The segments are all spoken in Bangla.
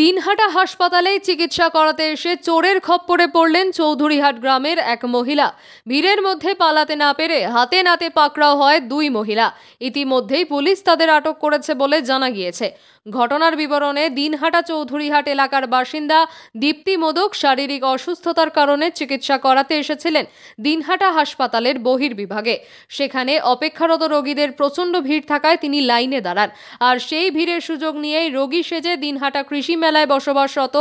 দিনহাটা হাসপাতালে চিকিৎসা করাতে এসে চোরের খপ্পরে পড়লেন চৌধুরীহাট গ্রামের এক মহিলা ভিড়ের মধ্যে পালাতে না পেরে হাতে নাতে পাকড়াও হয় দুই মহিলা ইতিমধ্যেই পুলিশ তাদের আটক করেছে বলে জানা গিয়েছে ঘটনার বিবরণে দিনহাটা চৌধুরীহাট এলাকার বাসিন্দা দীপ্তি মোদক শারীরিক অসুস্থতার কারণে চিকিৎসা করাতে এসেছিলেন দিনহাটা হাসপাতালের বহির্বিভাগে সেখানে অপেক্ষারত রোগীদের প্রচণ্ড ভিড় থাকায় তিনি লাইনে দাঁড়ান আর সেই ভিড়ের সুযোগ নিয়েই রোগী সেজে দিনহাটা কৃষি মেলায় বসবাসরত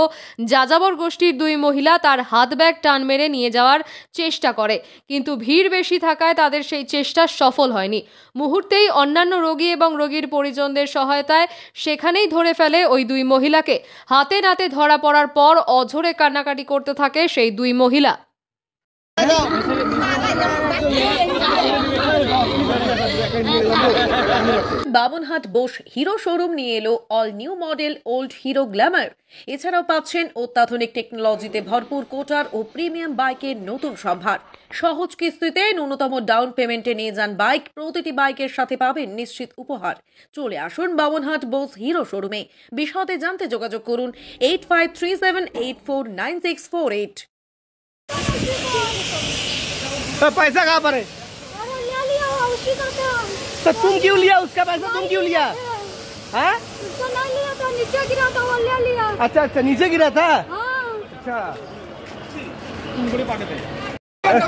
যাযাবর গোষ্ঠীর দুই মহিলা তার হাত ব্যাগ টান মেরে নিয়ে যাওয়ার চেষ্টা করে কিন্তু ভিড় বেশি থাকায় তাদের সেই চেষ্টা সফল হয়নি মুহূর্তেই অন্যান্য রোগী এবং রোগীর পরিজনদের সহায়তায় সেখানেই ধরে ফেলে ওই দুই মহিলাকে হাতে নাতে ধরা পড়ার পর অঝরে কান্নাকাটি করতে থাকে সেই দুই মহিলা বাবনহাট বোস হিরো শোরুম নিয়ে এলো all new model old Hero Glamour এছাড়াও পাচ্ছেন অত্যাধুনিক টেকনোলজিতে ভরপুর কোটার ও প্রিমিয়াম বাইকের নতুন সম্ভার সহজ কিস্তিতে ন্যূনতম ডাউন পেমেন্টে নিয়ে যান বাইক প্রতিটি বাইকের সাথে পাবেন নিশ্চিত উপহার চলে আসুন বাবনহাট বোস হিরো শোরুমে বিশদে জানতে যোগাযোগ করুন eight five three seven eight four nine six four eight तो पैसा कहाँ पर है तो तुम क्यों लिया उसका पैसा तुम क्यों लिया है हाँ? उसको लिया था नीचे गिरा था वो लिया अच्छा अच्छा नीचे गिरा था हाँ। अच्छा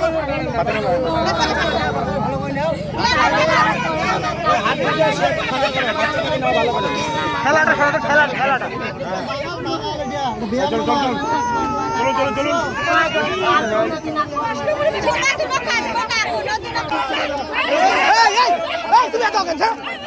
हाथ খেলাটা খেলাটা খেলা খেলাটা চলো চলো চলো